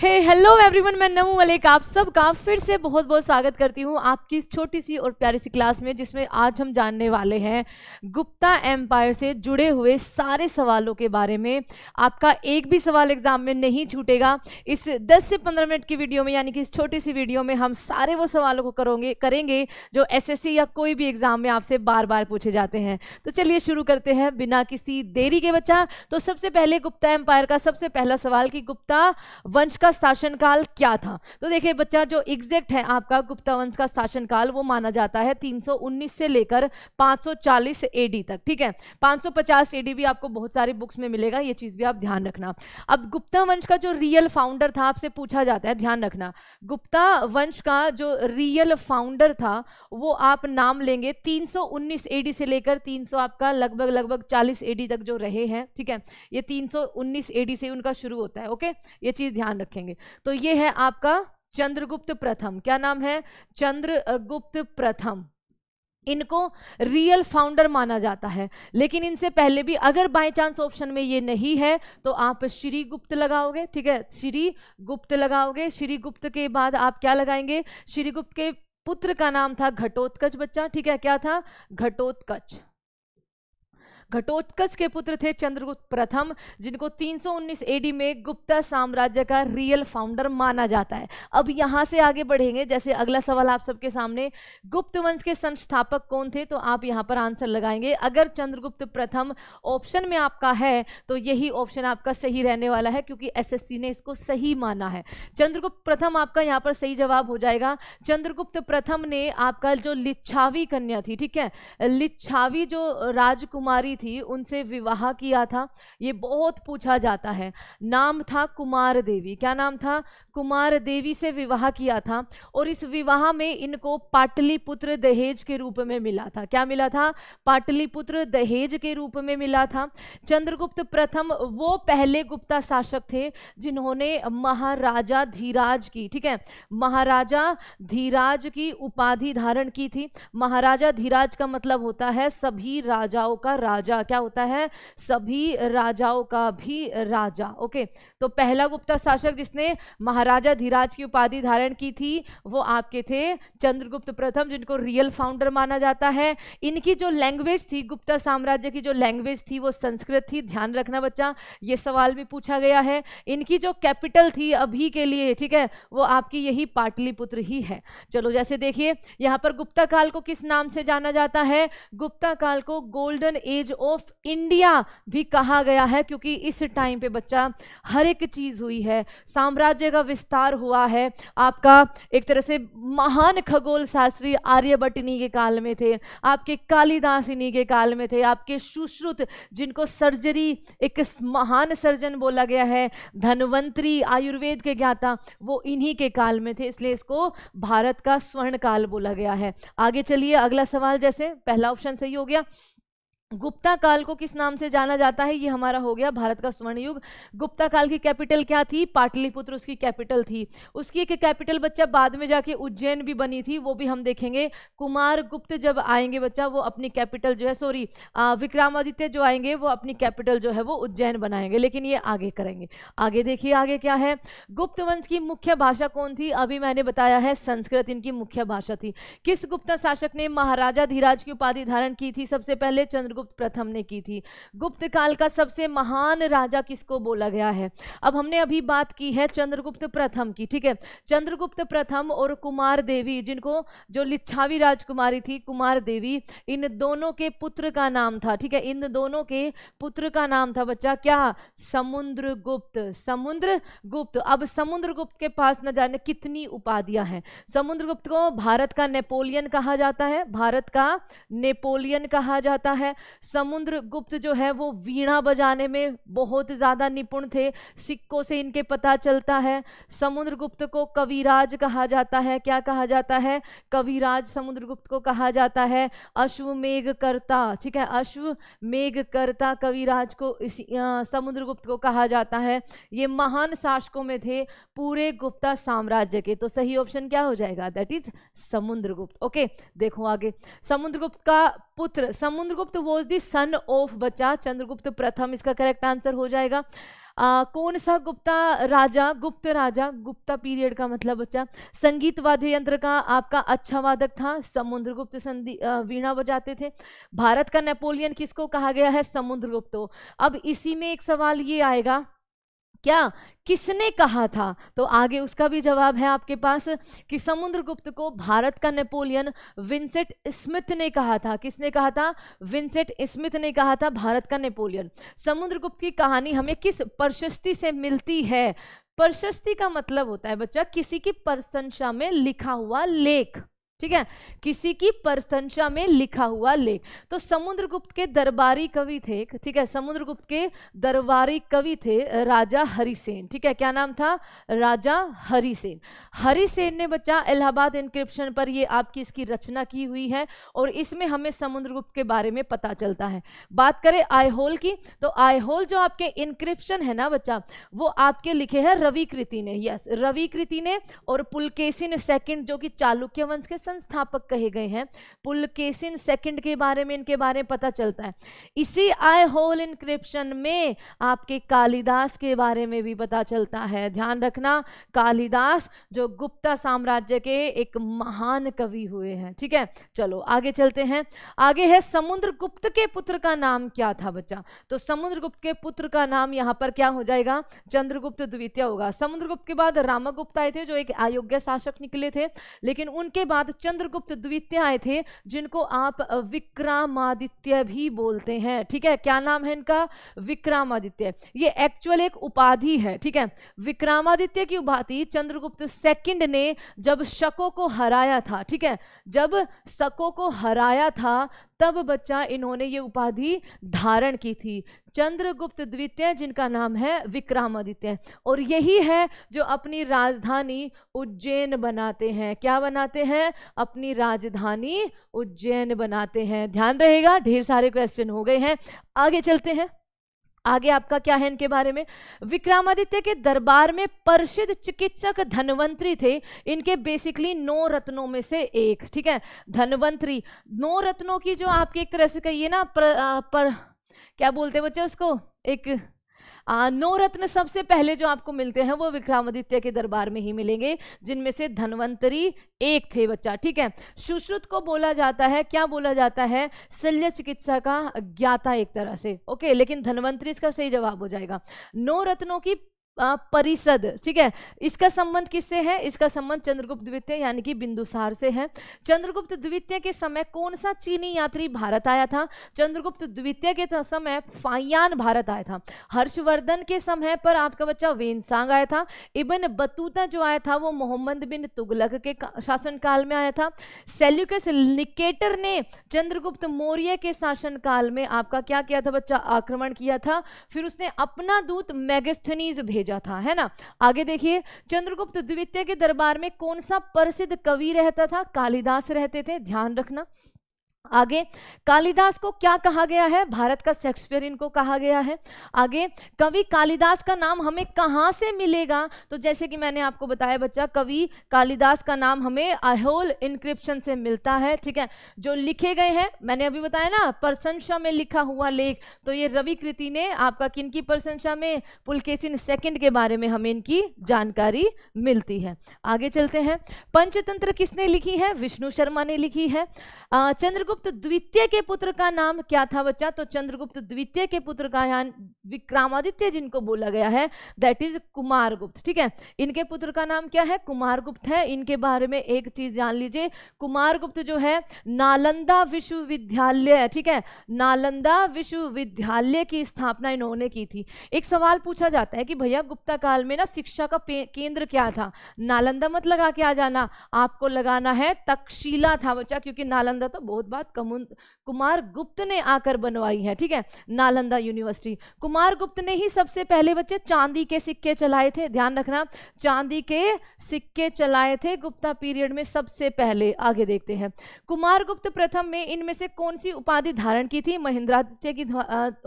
हे hello everyone मैं नमू मलिक आप सबका फिर से बहुत बहुत स्वागत करती हूँ आपकी इस छोटी सी और प्यारी सी क्लास में जिसमें आज हम जानने वाले हैं गुप्ता एम्पायर से जुड़े हुए सारे सवालों के बारे में आपका एक भी सवाल एग्ज़ाम में नहीं छूटेगा इस 10 से 15 मिनट की वीडियो में यानी कि इस छोटी सी वीडियो में हम सारे वो सवालों को करोगे करेंगे जो एस या कोई भी एग्ज़ाम में आपसे बार बार पूछे जाते हैं तो चलिए शुरू करते हैं बिना किसी देरी के बच्चा तो सबसे पहले गुप्ता एम्पायर का सबसे पहला सवाल कि गुप्ता वंश का का शासनकाल क्या था तो देखिए बच्चा जो एग्जैक्ट है आपका गुप्ता वंश का शासनकाल वो माना जाता है 319 से लेकर 540 एडी तक ठीक है 550 एडी भी आपको बहुत सारी बुक्स में मिलेगा ये चीज़ भी आप ध्यान रखना अब गुप्ता वंश का जो रियल फाउंडर था आपसे पूछा जाता है ध्यान रखना गुप्ता वंश का जो रियल फाउंडर था वो आप नाम लेंगे तीन एडी से लेकर तीन आपका लगभग लगभग चालीस एडी तक जो रहे हैं ठीक है ये 319 एडी से उनका शुरू होता है ओके ये चीज़ ध्यान रखें रखेंगे तो ये है आपका चंद्रगुप्त प्रथम क्या नाम है चंद्रगुप्त प्रथम इनको रियल फाउंडर माना जाता है लेकिन इनसे पहले भी अगर बाई चांस ऑप्शन में ये नहीं है तो आप श्री गुप्त लगाओगे ठीक है श्री गुप्त लगाओगे श्री गुप्त के बाद आप क्या लगाएंगे श्री गुप्त के पुत्र का नाम था घटोत्कच बच्चा ठीक है क्या था घटोत्कच घटोत्कच के पुत्र थे चंद्रगुप्त प्रथम जिनको 319 एडी में गुप्ता साम्राज्य का रियल फाउंडर माना जाता है अब यहां से आगे बढ़ेंगे जैसे अगला सवाल आप सबके सामने गुप्त वंश के संस्थापक कौन थे तो आप यहाँ पर आंसर लगाएंगे अगर चंद्रगुप्त प्रथम ऑप्शन में आपका है तो यही ऑप्शन आपका सही रहने वाला है क्योंकि एस ने इसको सही माना है चंद्रगुप्त प्रथम आपका यहाँ पर सही जवाब हो जाएगा चंद्रगुप्त प्रथम ने आपका जो लिच्छावी कन्या थी ठीक है लिच्छावी जो राजकुमारी कुमारी थी उनसे विवाह किया था ये बहुत पूछा जाता है नाम था कुमार देवी क्या नाम था कुमार देवी से विवाह किया था और इस विवाह में इनको पाटलिपुत्र दहेज के रूप में मिला था क्या मिला था पाटलिपुत्र दहेज के रूप में मिला था चंद्रगुप्त प्रथम वो पहले गुप्ता शासक थे जिन्होंने महाराजा धीराज की ठीक है महाराजा धीराज की उपाधि धारण की थी महाराजा धीराज का मतलब होता है सभी राजाओं का राजा क्या होता है सभी राजाओं का भी राजा ओके तो पहला गुप्ता शासक जिसने महाराजा राजा धीराज की उपाधि धारण की थी वो आपके थे चंद्रगुप्त प्रथम जिनको रियल फाउंडर माना जाता है इनकी जो लैंग्वेज थी गुप्ता साम्राज्य की जो लैंग्वेज थी वो संस्कृत थी ध्यान रखना बच्चा ये सवाल भी पूछा गया है इनकी जो कैपिटल थी अभी के लिए ठीक है वो आपकी यही पाटलिपुत्र ही है चलो जैसे देखिए यहाँ पर गुप्ता काल को किस नाम से जाना जाता है गुप्ता काल को गोल्डन एज ऑफ इंडिया भी कहा गया है क्योंकि इस टाइम पे बच्चा हर एक चीज़ हुई है साम्राज्य का विस्तार हुआ है आपका एक तरह से महान खगोल शास्त्री आर्यभट्ट इन्हीं के काल में थे आपके कालिदास इन्हीं के काल में थे आपके सुश्रुत जिनको सर्जरी एक महान सर्जन बोला गया है धनवंतरी आयुर्वेद के ज्ञाता वो इन्हीं के काल में थे इसलिए इसको भारत का स्वर्ण काल बोला गया है आगे चलिए अगला सवाल जैसे पहला ऑप्शन सही हो गया गुप्ता काल को किस नाम से जाना जाता है ये हमारा हो गया भारत का स्वर्ण युग गुप्ता काल की कैपिटल क्या थी पाटलिपुत्र उसकी कैपिटल थी उसकी एक कैपिटल बच्चा बाद में जाके उज्जैन भी बनी थी वो भी हम देखेंगे कुमार गुप्त जब आएंगे बच्चा वो अपनी कैपिटल जो है सॉरी विक्रमादित्य जो आएंगे वो अपनी कैपिटल जो है वो उज्जैन बनाएंगे लेकिन ये आगे करेंगे आगे देखिए आगे क्या है गुप्त वंश की मुख्य भाषा कौन थी अभी मैंने बताया है संस्कृत इनकी मुख्य भाषा थी किस गुप्ता शासक ने महाराजा धीराज की उपाधि धारण की थी सबसे पहले चंद्र चंद्रगुप्त प्रथम ने की थी गुप्त काल का सबसे महान राजा किसको बोला गया है अब हमने अभी बात की है चंद्रगुप्त प्रथम की ठीक है चंद्रगुप्त प्रथम और कुमार देवी जिनको जो लिच्छावी राजकुमारी थी कुमार देवी इन दोनों के पुत्र का नाम था ठीक है इन दोनों के पुत्र का नाम था बच्चा क्या समुद्र गुप्त समुद्र गुप्त अब समुद्र गुप्त के पास न जाने कितनी उपाधियां हैं गुप्त को भारत का नेपोलियन कहा जाता है भारत का नेपोलियन कहा जाता है समुद्र गुप्त जो है वो वीणा बजाने में बहुत ज़्यादा निपुण थे सिक्कों से इनके पता चलता है समुद्रगुप्त को कविराज कहा जाता है क्या कहा जाता है कविराज समुद्रगुप्त को कहा जाता है अश्वमेघ करता ठीक है मेघ करता कविराज को इस समुद्रगुप्त को कहा जाता है ये महान शासकों में थे पूरे गुप्ता साम्राज्य के तो सही ऑप्शन क्या हो जाएगा दैट इज समुद्रगुप्त ओके देखो आगे समुद्रगुप्त का पुत्र Samudragupta was the son of बच्चा चंद्रगुप्त प्रथम इसका करेक्ट आंसर हो जाएगा आ, कौन सा गुप्ता राजा गुप्त राजा गुप्ता पीरियड का मतलब बच्चा संगीत वाद्य यंत्र का आपका अच्छा वादक था समुद्रगुप्त संधि वीणा बजाते थे भारत का नेपोलियन किसको कहा गया है समुद्रगुप्त अब इसी में एक सवाल ये आएगा क्या किसने कहा था तो आगे उसका भी जवाब है आपके पास कि समुद्रगुप्त को भारत का नेपोलियन विंसेंट स्मिथ ने कहा था किसने कहा था विंसेंट स्मिथ ने कहा था भारत का नेपोलियन समुद्रगुप्त की कहानी हमें किस प्रशस्ति से मिलती है प्रशस्ति का मतलब होता है बच्चा किसी की प्रशंसा में लिखा हुआ लेख ठीक है किसी की प्रशंसा में लिखा हुआ लेख तो समुद्रगुप्त के दरबारी कवि थे ठीक है समुद्रगुप्त के दरबारी कवि थे राजा हरिसेन ठीक है क्या नाम था राजा हरिसेन हरिसेन ने बच्चा इलाहाबाद इंक्रिप्शन पर ये आपकी इसकी रचना की हुई है और इसमें हमें समुद्रगुप्त के बारे में पता चलता है बात करें होल की तो होल जो आपके इंक्रिप्शन है ना बच्चा वो आपके लिखे है रविकृति ने यस रविकृति ने और पुलकेसी ने सेकेंड जो कि चालुक्य वंश के संस्थापक कहे गए हैं पुलकेसिन सेकंड के बारे में इनके बारे में पता चलता है इसी आई होल इंक्रिप्शन में आपके कालिदास के बारे में भी पता चलता है ध्यान रखना कालिदास जो गुप्ता साम्राज्य के एक महान कवि हुए हैं ठीक है चलो आगे चलते हैं आगे है समुद्र गुप्त के पुत्र का नाम क्या था बच्चा तो समुद्रगुप्त के पुत्र का नाम यहाँ पर क्या हो जाएगा चंद्रगुप्त द्वितीय होगा समुद्रगुप्त के बाद रामगुप्त आए थे जो एक अयोग्य शासक निकले थे लेकिन उनके बाद चंद्रगुप्त द्वितीय आए थे जिनको आप विक्रमादित्य भी बोलते हैं ठीक है क्या नाम है इनका विक्रमादित्य ये एक्चुअल एक उपाधि है ठीक है विक्रमादित्य की उपाधि चंद्रगुप्त सेकंड ने जब शको को हराया था ठीक है जब शको को हराया था तब बच्चा इन्होंने ये उपाधि धारण की थी चंद्रगुप्त द्वितीय जिनका नाम है विक्रमादित्य और यही है जो अपनी राजधानी उज्जैन बनाते हैं क्या बनाते हैं अपनी राजधानी उज्जैन बनाते हैं ध्यान रहेगा ढेर सारे क्वेश्चन हो गए हैं आगे चलते हैं आगे आपका क्या है इनके बारे में विक्रमादित्य के दरबार में प्रसिद्ध चिकित्सक धनवंतरी थे इनके बेसिकली नौ रत्नों में से एक ठीक है धनवंतरी नौ रत्नों की जो आपकी एक तरह से कहिए ना पर, आ, पर क्या बोलते बच्चे उसको एक नौ रत्न सबसे पहले जो आपको मिलते हैं वो विक्रमादित्य के दरबार में ही मिलेंगे जिनमें से धनवंतरी एक थे बच्चा ठीक है सुश्रुत को बोला जाता है क्या बोला जाता है शल्य चिकित्सा का ज्ञाता एक तरह से ओके लेकिन धनवंतरी इसका सही जवाब हो जाएगा नौ रत्नों की परिषद ठीक है इसका संबंध किससे है इसका संबंध चंद्रगुप्त द्वितीय यानी कि बिंदुसार से है चंद्रगुप्त द्वितीय के समय कौन सा चीनी यात्री भारत आया था चंद्रगुप्त द्वितीय के समय फाइयान भारत आया था हर्षवर्धन के समय पर आपका बच्चा वेनसांग आया था इबन बतूता जो आया था वो मोहम्मद बिन तुगलक के शासनकाल में आया था सेल्यूकस निकेटर ने चंद्रगुप्त मौर्य के शासनकाल में आपका क्या किया था बच्चा आक्रमण किया था फिर उसने अपना दूत मैगस्थनीज भेज भेजा था है ना आगे देखिए चंद्रगुप्त द्वितीय के दरबार में कौन सा प्रसिद्ध कवि रहता था कालिदास रहते थे ध्यान रखना आगे कालिदास को क्या कहा गया है भारत का शेक्सपियर इनको कहा गया है आगे कवि कालिदास का नाम हमें कहाँ से मिलेगा तो जैसे कि मैंने आपको बताया बच्चा कवि कालिदास का नाम हमें अहोल इनक्रिप्शन से मिलता है ठीक है जो लिखे गए हैं मैंने अभी बताया ना प्रशंसा में लिखा हुआ लेख तो ये रवि कृति ने आपका किन की प्रशंसा में पुलकेसिन सेकेंड के बारे में हमें इनकी जानकारी मिलती है आगे चलते हैं पंचतंत्र किसने लिखी है विष्णु शर्मा ने लिखी है चंद्र चंद्रगुप्त द्वितीय के पुत्र का नाम क्या था बच्चा तो चंद्रगुप्त द्वितीय के पुत्र का यहाँ विक्रमादित्य जिनको बोला गया है दैट इज कुमार गुप्त ठीक है इनके पुत्र का नाम क्या है कुमार गुप्त है इनके बारे में एक चीज जान लीजिए कुमार गुप्त जो है नालंदा विश्वविद्यालय ठीक है नालंदा विश्वविद्यालय की स्थापना इन्होंने की थी एक सवाल पूछा जाता है कि भैया गुप्ता काल में ना शिक्षा का केंद्र क्या था नालंदा मत लगा के आ जाना आपको लगाना है तक्षशिला था बच्चा क्योंकि नालंदा तो बहुत बार कुमार गुप्त ने आकर बनवाई है ठीक है नालंदा यूनिवर्सिटी कुमार गुप्त ने ही सबसे पहले बच्चे चांदी के सिक्के चलाए थे ध्यान रखना चांदी के सिक्के चलाए थे गुप्ता पीरियड में सबसे पहले आगे देखते हैं कुमार गुप्त प्रथम में इनमें से कौन सी उपाधि धारण की थी महिंद्रादित्य की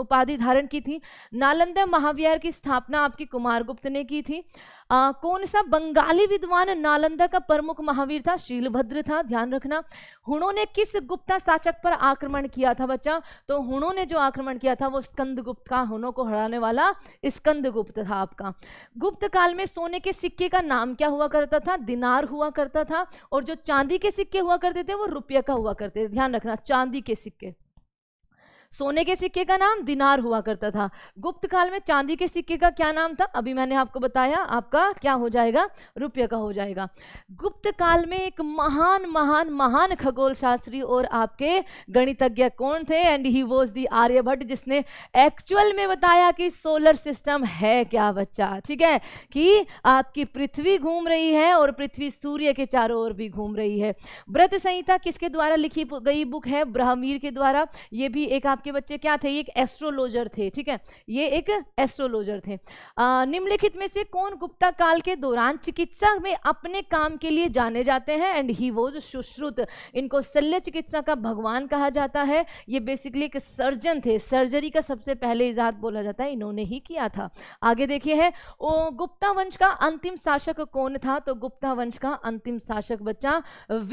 उपाधि धारण की थी नालंदा महाविहार की स्थापना आपकी कुमार गुप्त ने की थी आ, कौन सा बंगाली विद्वान नालंदा का प्रमुख महावीर था शीलभद्र था ध्यान रखना हुनों ने किस गुप्ता शासक पर आक्रमण किया था बच्चा तो हुणों ने जो आक्रमण किया था वो स्कंदगुप्त का हुनों को हराने वाला स्कंदगुप्त था आपका गुप्त काल में सोने के सिक्के का नाम क्या हुआ करता था दिनार हुआ करता था और जो चांदी के सिक्के हुआ करते थे वो रुपये का हुआ करते थे ध्यान रखना चांदी के सिक्के सोने के सिक्के का नाम दिनार हुआ करता था गुप्त काल में चांदी के सिक्के का क्या नाम था अभी मैंने आपको बताया आपका क्या हो जाएगा रुपये का हो जाएगा गुप्त काल में एक महान महान महान खगोल शास्त्री और आपके गणितज्ञ कौन थे and he was the Aryabhatta जिसने एक्चुअल में बताया कि सोलर सिस्टम है क्या बच्चा ठीक है कि आपकी पृथ्वी घूम रही है और पृथ्वी सूर्य के चारों ओर भी घूम रही है व्रत संहिता किसके द्वारा लिखी गई बुक है ब्रह्मीर के द्वारा ये भी एक आप आपके बच्चे क्या थे ये एक एस्ट्रोलॉजर थे ठीक है ये एक एस्ट्रोलॉजर थे निम्नलिखित में से कौन गुप्ता काल के दौरान चिकित्सा में अपने काम के लिए जाने जाते हैं एंड ही वॉज सुश्रुत इनको शल्य चिकित्सा का भगवान कहा जाता है ये बेसिकली एक सर्जन थे सर्जरी का सबसे पहले इजाद बोला जाता है इन्होंने ही किया था आगे देखिए है ओ, गुप्ता वंश का अंतिम शासक कौन था तो गुप्ता वंश का अंतिम शासक बच्चा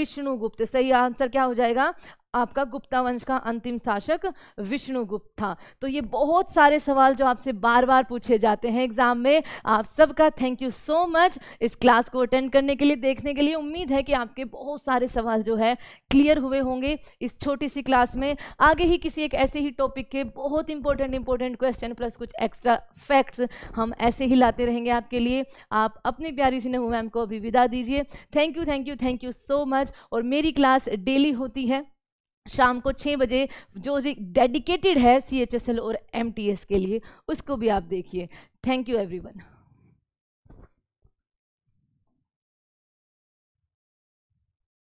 विष्णुगुप्त सही आंसर क्या हो जाएगा आपका गुप्ता वंश का अंतिम शासक विष्णुगुप्त था तो ये बहुत सारे सवाल जो आपसे बार बार पूछे जाते हैं एग्जाम में आप सबका थैंक यू सो मच इस क्लास को अटेंड करने के लिए देखने के लिए उम्मीद है कि आपके बहुत सारे सवाल जो है क्लियर हुए होंगे इस छोटी सी क्लास में आगे ही किसी एक ऐसे ही टॉपिक के बहुत इंपॉर्टेंट इंपॉर्टेंट क्वेश्चन प्लस कुछ एक्स्ट्रा फैक्ट्स हम ऐसे ही लाते रहेंगे आपके लिए आप अपनी प्यारी सी नेहू मैम को अभी विदा दीजिए thank you thank you thank you so much और मेरी क्लास डेली होती है शाम को छः बजे जो डेडिकेटेड है सी एच एस एल और एम टी एस के लिए उसको भी आप देखिए थैंक यू एवरीवन